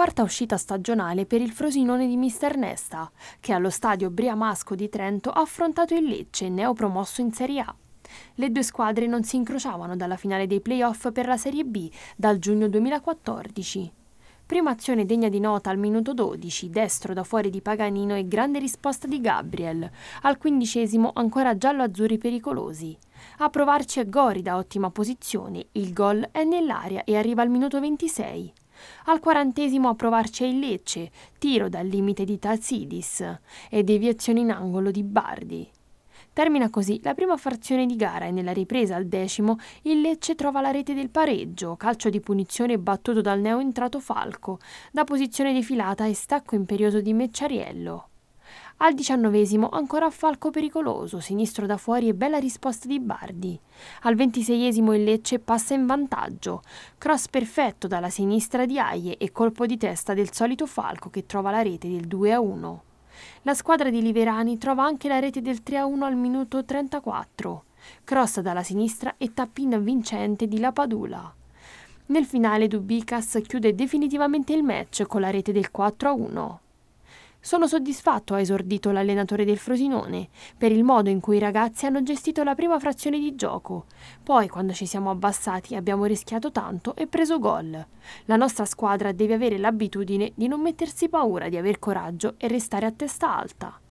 quarta uscita stagionale per il Frosinone di Mister Nesta, che allo stadio Briamasco di Trento ha affrontato il Lecce, neopromosso in Serie A. Le due squadre non si incrociavano dalla finale dei playoff per la Serie B dal giugno 2014. Prima azione degna di nota al minuto 12, destro da fuori di Paganino e grande risposta di Gabriel. Al quindicesimo ancora giallo-azzurri pericolosi. A provarci è Gori da ottima posizione, il gol è nell'aria e arriva al minuto 26. Al quarantesimo a provarci il Lecce, tiro dal limite di Tazidis e deviazione in angolo di Bardi. Termina così la prima frazione di gara e nella ripresa al decimo il Lecce trova la rete del pareggio, calcio di punizione battuto dal neo entrato Falco, da posizione defilata e stacco imperioso di Mecciariello. Al diciannovesimo ancora Falco pericoloso, sinistro da fuori e bella risposta di Bardi. Al ventiseiesimo il Lecce passa in vantaggio. Cross perfetto dalla sinistra di Aie e colpo di testa del solito Falco che trova la rete del 2-1. La squadra di Liverani trova anche la rete del 3-1 al minuto 34. Cross dalla sinistra e tappina vincente di La Padula. Nel finale Dubicas chiude definitivamente il match con la rete del 4-1. Sono soddisfatto, ha esordito l'allenatore del Frosinone, per il modo in cui i ragazzi hanno gestito la prima frazione di gioco. Poi, quando ci siamo abbassati, abbiamo rischiato tanto e preso gol. La nostra squadra deve avere l'abitudine di non mettersi paura, di aver coraggio e restare a testa alta.